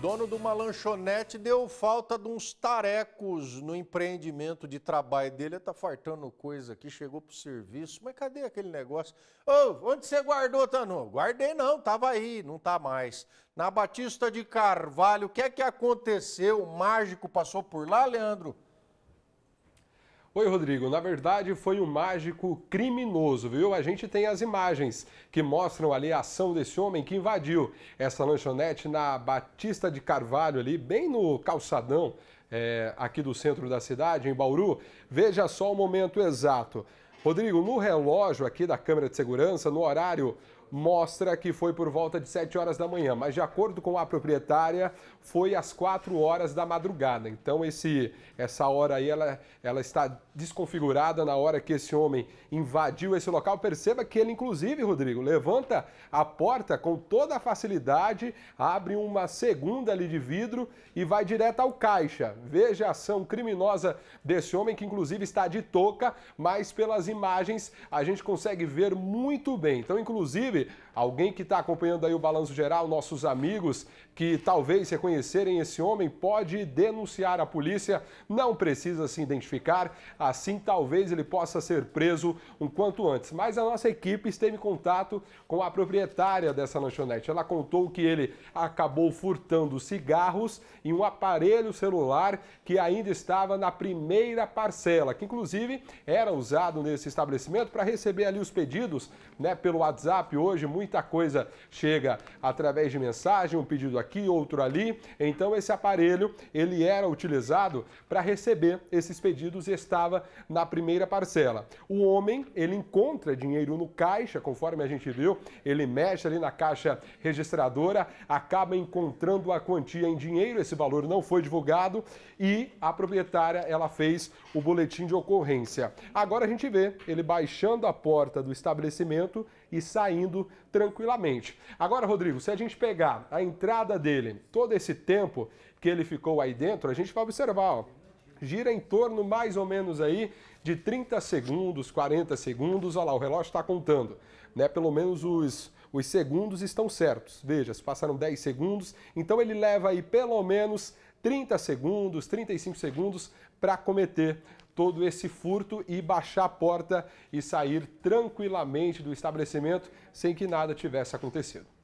Dono de uma lanchonete deu falta de uns tarecos no empreendimento de trabalho dele. Tá fartando coisa aqui, chegou pro serviço. Mas cadê aquele negócio? Ô, oh, onde você guardou, Tanu? Guardei não, tava aí, não tá mais. Na Batista de Carvalho, o que é que aconteceu? O mágico passou por lá, Leandro? Oi, Rodrigo. Na verdade, foi um mágico criminoso, viu? A gente tem as imagens que mostram ali a ação desse homem que invadiu essa lanchonete na Batista de Carvalho, ali, bem no calçadão é, aqui do centro da cidade, em Bauru. Veja só o momento exato. Rodrigo, no relógio aqui da câmera de segurança, no horário mostra que foi por volta de 7 horas da manhã, mas de acordo com a proprietária, foi às 4 horas da madrugada. Então esse essa hora aí ela, ela está desconfigurada na hora que esse homem invadiu esse local. Perceba que ele inclusive, Rodrigo, levanta a porta com toda a facilidade, abre uma segunda ali de vidro e vai direto ao caixa. Veja a ação criminosa desse homem que inclusive está de touca, mas pelas imagens a gente consegue ver muito bem. Então, inclusive sempre alguém que está acompanhando aí o Balanço Geral, nossos amigos que talvez reconhecerem esse homem, pode denunciar a polícia, não precisa se identificar, assim talvez ele possa ser preso um quanto antes. Mas a nossa equipe esteve em contato com a proprietária dessa lanchonete. Ela contou que ele acabou furtando cigarros e um aparelho celular que ainda estava na primeira parcela, que inclusive era usado nesse estabelecimento para receber ali os pedidos né, pelo WhatsApp hoje hoje, muita coisa chega através de mensagem, um pedido aqui, outro ali. Então esse aparelho, ele era utilizado para receber esses pedidos e estava na primeira parcela. O homem, ele encontra dinheiro no caixa, conforme a gente viu, ele mexe ali na caixa registradora, acaba encontrando a quantia em dinheiro, esse valor não foi divulgado e a proprietária, ela fez o boletim de ocorrência. Agora a gente vê ele baixando a porta do estabelecimento e saindo tranquilamente. Agora, Rodrigo, se a gente pegar a entrada dele, todo esse tempo que ele ficou aí dentro, a gente vai observar, ó, gira em torno mais ou menos aí de 30 segundos, 40 segundos, olha lá, o relógio está contando, né? Pelo menos os, os segundos estão certos. Veja, se passaram 10 segundos, então ele leva aí pelo menos 30 segundos, 35 segundos para cometer todo esse furto e baixar a porta e sair tranquilamente do estabelecimento sem que nada tivesse acontecido.